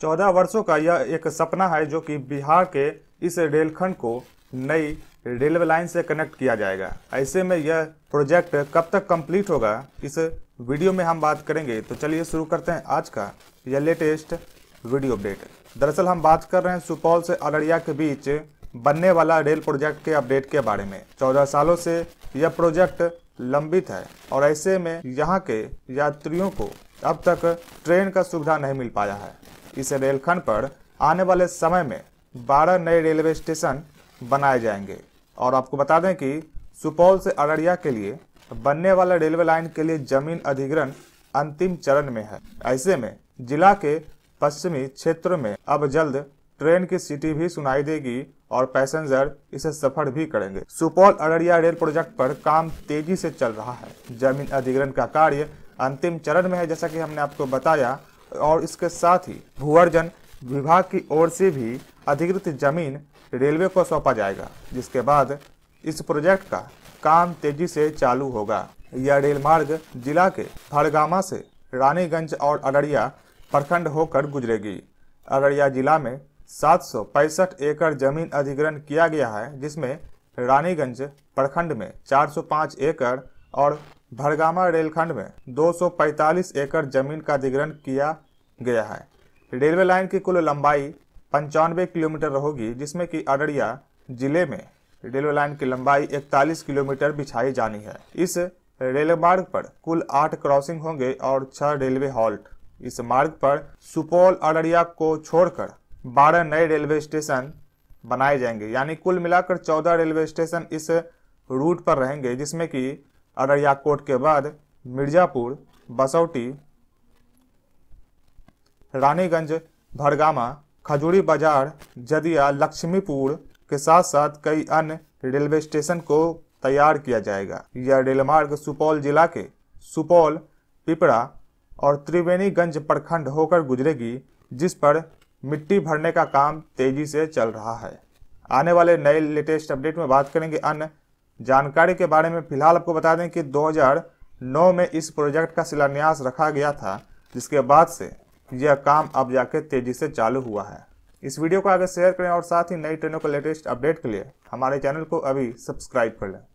चौदह वर्षों का यह एक सपना है जो कि बिहार के इस रेलखंड को नई रेलवे लाइन से कनेक्ट किया जाएगा ऐसे में यह प्रोजेक्ट कब तक कंप्लीट होगा इस वीडियो में हम बात करेंगे तो चलिए शुरू करते हैं आज का यह लेटेस्ट वीडियो अपडेट दरअसल हम बात कर रहे हैं सुपौल से अररिया के बीच बनने वाला रेल प्रोजेक्ट के अपडेट के बारे में चौदह सालों से यह प्रोजेक्ट लंबित है और ऐसे में यहाँ के यात्रियों को अब तक ट्रेन का सुविधा नहीं मिल पाया है इस रेलखंड पर आने वाले समय में बारह नए रेलवे स्टेशन बनाए जाएंगे और आपको बता दें कि सुपौल से अररिया के लिए बनने वाला रेलवे लाइन के लिए जमीन अधिग्रहण अंतिम चरण में है ऐसे में जिला के पश्चिमी क्षेत्र में अब जल्द ट्रेन की सिटी भी सुनाई देगी और पैसेंजर इसे सफर भी करेंगे सुपौल अररिया रेल प्रोजेक्ट पर काम तेजी से चल रहा है जमीन अधिग्रहण का कार्य अंतिम चरण में है जैसा कि हमने आपको बताया और इसके साथ ही भूअर्जन विभाग की ओर से भी अधिकृत जमीन रेलवे को सौंपा जाएगा जिसके बाद इस प्रोजेक्ट का काम तेजी से चालू होगा यह रेल मार्ग जिला के फड़गामा से रानीगंज और अररिया प्रखंड होकर गुजरेगी अररिया जिला में सात एकड़ जमीन अधिग्रहण किया गया है जिसमें रानीगंज प्रखंड में 405 एकड़ और भरगामा रेलखंड में 245 एकड़ जमीन का अधिग्रहण किया गया है रेलवे लाइन की कुल लंबाई पंचानवे किलोमीटर होगी जिसमें कि अररिया जिले में रेलवे लाइन की लंबाई 41 किलोमीटर बिछाई जानी है इस रेल मार्ग पर कुल आठ क्रॉसिंग होंगे और छह रेलवे हॉल्ट इस मार्ग पर सुपौल अररिया को छोड़कर बारह नए रेलवे स्टेशन बनाए जाएंगे यानी कुल मिलाकर चौदह रेलवे स्टेशन इस रूट पर रहेंगे जिसमें कि अररिया कोट के बाद मिर्जापुर बसौटी रानीगंज भरगामा खजूरी बाजार जदिया लक्ष्मीपुर के साथ साथ कई अन्य रेलवे स्टेशन को तैयार किया जाएगा यह रेलमार्ग सुपौल जिला के सुपौल पिपरा और त्रिवेणीगंज प्रखंड होकर गुजरेगी जिस पर मिट्टी भरने का काम तेजी से चल रहा है आने वाले नए लेटेस्ट अपडेट में बात करेंगे अन्य जानकारी के बारे में फिलहाल आपको बता दें कि 2009 में इस प्रोजेक्ट का शिलान्यास रखा गया था जिसके बाद से यह काम अब जाके तेजी से चालू हुआ है इस वीडियो को आगे शेयर करें और साथ ही नई ट्रेनों के लेटेस्ट अपडेट के लिए हमारे चैनल को अभी सब्सक्राइब कर लें